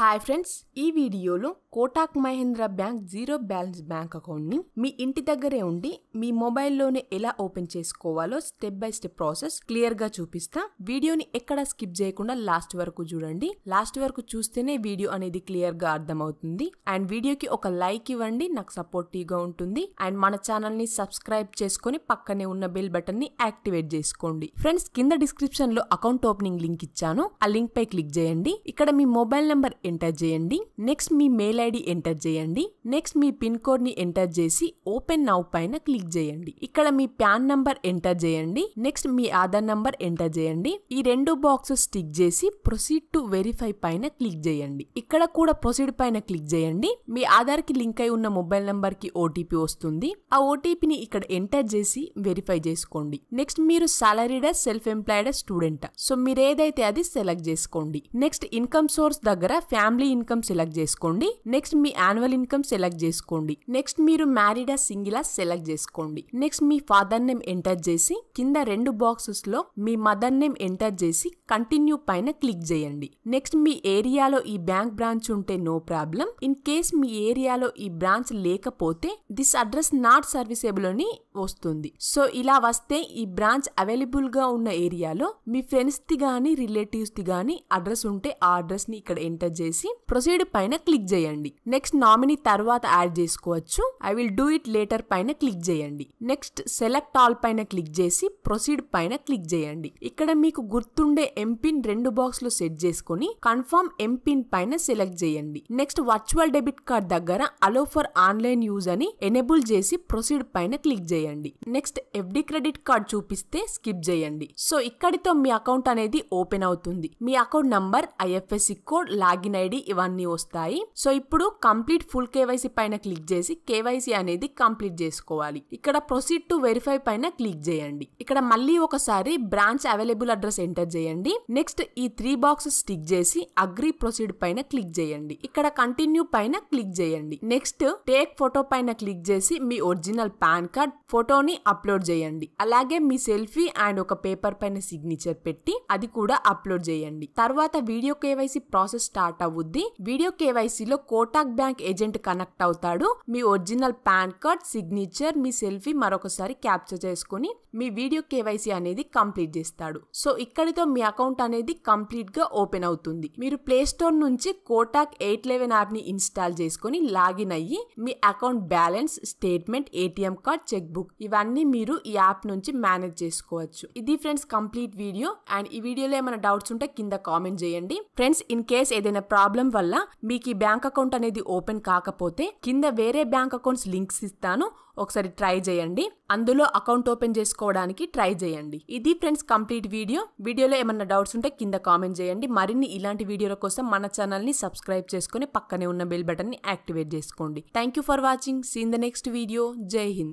hi friends ఈ వీడియోలో Kotak Mahindra bank zero balance bank అకౌంట్ని మీ ఇంటి దగ్గరే ఉండి మీ మొబైల్లోనే ఎలా ఓపెన్ చేసుకోవాలో స్టెప్ బై స్టెప్ ప్రాసెస్ క్లియర్గా చూపిస్తా వీడియోని ఎక్కడ స్కిప్ చేయకుండా లాస్ట్ వరకు చూడండి లాస్ట్ వరకు చూస్తేనే వీడియో అనేది క్లియర్గా అర్థమవుతుంది అండ్ వీడియోకి ఒక లైక్ ఇవ్వండి నాకు సపోర్టివ్గా ఉంటుంది అండ్ మన ఛానల్ని సబ్స్క్రైబ్ చేసుకుని పక్కనే ఉన్న బెల్ బటన్ని యాక్టివేట్ చేసుకోండి ఫ్రెండ్స్ కింద డిస్క్రిప్షన్లో అకౌంట్ ఓపెనింగ్ లింక్ ఇచ్చాను ఆ లింక్ పై క్లిక్ చేయండి ఇక్కడ మీ మొబైల్ నెంబర్ ఎంటర్ చేయండి నెక్స్ట్ మీ మెయిల్ ఐడి ఎంటర్ చేయండి నెక్స్ట్ మీ పిన్ కోడ్ని ఎంటర్ చేసి ఓపెన్ నౌ పైన క్లిక్ చేయండి ఇక్కడ మీ ప్యాన్ నంబర్ ఎంటర్ చేయండి నెక్స్ట్ మీ ఆధార్ నంబర్ ఎంటర్ చేయండి ఈ రెండు బాక్సెస్ టిక్ చేసి ప్రొసీడ్ టు వెరిఫై పైన క్లిక్ చేయండి ఇక్కడ కూడా ప్రొసీడ్ పైన క్లిక్ చేయండి మీ ఆధార్ కి లింక్ అయి ఉన్న మొబైల్ నంబర్ కి ఓటీపీ వస్తుంది ఆ ఓటీపీని ఇక్కడ ఎంటర్ చేసి వెరిఫై చేసుకోండి నెక్స్ట్ మీరు సాలరీడా సెల్ఫ్ ఎంప్లాయిడా స్టూడెంట్ సో మీరు ఏదైతే అది సెలెక్ట్ చేసుకోండి నెక్స్ట్ ఇన్కమ్ సోర్స్ దగ్గర ఫ్యామిలీ ఇన్కమ్ సెలెక్ట్ చేసుకోండి నెక్స్ట్ మీ యాన్యువల్ ఇన్కమ్ సెలెక్ట్ చేసుకోండి నెక్స్ట్ మీరు మ్యారీడా సింగిలా సెలెక్ట్ చేసుకోండి నెక్స్ట్ మీ ఫాదర్ నేమ్ ఎంటర్ చేసి కింద రెండు బాక్సెస్ లో మీ మదర్ నేమ్ ఎంటర్ చేసి కంటిన్యూ పైన క్లిక్ చేయండి నెక్స్ట్ మీ ఏరియాలో ఈ బ్యాంక్ బ్రాంచ్ ఉంటే నో ప్రాబ్లం ఇన్ కేస్ మీ ఏరియాలో ఈ బ్రాంచ్ లేకపోతే దిస్ అడ్రస్ నాట్ సర్వీసేబుల్ అని వస్తుంది సో ఇలా వస్తే ఈ బ్రాంచ్ అవైలబుల్ గా ఉన్న ఏరియాలో మీ ఫ్రెండ్స్ ది గానీ రిలేటివ్స్ ది గానీ అడ్రస్ ఉంటే ఆ అడ్రస్ ని ఇక్కడ ఎంటర్ చేసి ప్రొసీడ్ పైన క్లిక్ చేయండి నెక్స్ట్ నామినీ తర్వాత యాడ్ చేసుకోవచ్చు I will do it later పైన క్లిక్ చేయండి నెక్స్ట్ సెలెక్ట్ ఆల్ పైన క్లిక్ చేసి ప్రొసీడ్ పైన క్లిక్ చేయండి ఇక్కడ మీకు గుర్తుండే ఎంపిన్ రెండు బాక్స్ లో సెట్ చేసుకుని కన్ఫర్మ్ ఎంపిన్ పైన సెలెక్ట్ చేయండి నెక్స్ట్ వర్చువల్ డెబిట్ కార్డ్ దగ్గర అలో ఫర్ ఆన్లైన్ యూజ్ అని ఎనేబుల్ చేసి ప్రొసీడ్ పైన క్లిక్ చేయండి నెక్స్ట్ ఎఫ్డి క్రెడిట్ కార్డ్ చూపిస్తే స్కిప్ చేయండి సో ఇక్కడితో మీ అకౌంట్ అనేది ఓపెన్ అవుతుంది మీ account number IFSC code login login ID ఇవన్నీ వస్తాయి సో ఇప్పుడు కంప్లీట్ ఫుల్ కేవైసీ పైన క్లిక్ చేసి కేవైసీ అనేది కంప్లీట్ చేసుకోవాలి ఇక్కడ ప్రొసీడ్ టు వెరిఫై పైన క్లిక్ చేయండి ఇక్కడ మళ్ళీ ఒకసారి బ్రాంచ్ అవైలబుల్ అడ్రస్ ఎంటర్ చేయండి నెక్స్ట్ ఈ త్రీ బాక్స్ స్టిక్ చేసి అగ్రి ప్రొసీడ్ పైన క్లిక్ చేయండి ఇక్కడ కంటిన్యూ పైన క్లిక్ చేయండి నెక్స్ట్ టేక్ ఫోటో పైన క్లిక్ చేసి మీ ఒరిజినల్ పాన్ కార్డ్ ఫోటోని అప్లోడ్ చేయండి అలాగే మీ సెల్ఫీ అండ్ ఒక పేపర్ పైన సిగ్నేచర్ పెట్టి అది కూడా అప్లోడ్ చేయండి తర్వాత video KYC process start start అవుద్ది వీడియో కేవైసీలో కోటాక్ బ్యాంక్ ఏజెంట్ కనెక్ట్ అవుతాడు మీ ఒరిజినల్ పాన్ కార్డ్ సిగ్నేచర్ మీ సెల్ఫీ మరొకసారి క్యాప్చర్ చేసుకుని మీ వీడియో కేవైసీ అనేది కంప్లీట్ చేస్తాడు సో ఇక్కడితో మీ అకౌంట్ అనేది కంప్లీట్ గా ఓపెన్ అవుతుంది మీరు ప్లే స్టోర్ నుంచి కోటాక్ ఎయిట్ లెవెన్ యాప్ ని ఇన్స్టాల్ చేసుకుని లాగిన్ అయ్యి మీ account balance statement ATM card check book ఇవన్నీ మీరు ఈ యాప్ నుంచి మేనేజ్ చేసుకోవచ్చు ఇది ఫ్రెండ్స్ కంప్లీట్ వీడియో అండ్ ఈ వీడియోలో ఏమైనా డౌట్స్ ఉంటే కింద కామెంట్ చేయండి ఫ్రెండ్స్ ఇన్ కేస్ ఏదైనా ప్రాబ్లం వల్ల మీకు ఈ బ్యాంక్ అకౌంట్ అనేది ఓపెన్ కాకపోతే కింద వేరే బ్యాంక్ అకౌంట్స్ లింక్స్ ఇస్తాను ఒకసారి ట్రై చేయండి అందులో అకౌంట్ ఓపెన్ చేసుకోవడానికి ట్రై చేయండి ఇది ఫ్రెండ్స్ కంప్లీట్ వీడియో వీడియోలో ఏమన్నా డౌట్స్ ఉంటే కింద కామెంట్ చేయండి మరిన్ని ఇలాంటి వీడియోల కోసం మన ఛానల్ని సబ్స్క్రైబ్ చేసుకుని పక్కనే ఉన్న బెల్ బటన్ని యాక్టివేట్ చేసుకోండి thank you for watching seen the next video Jai Hind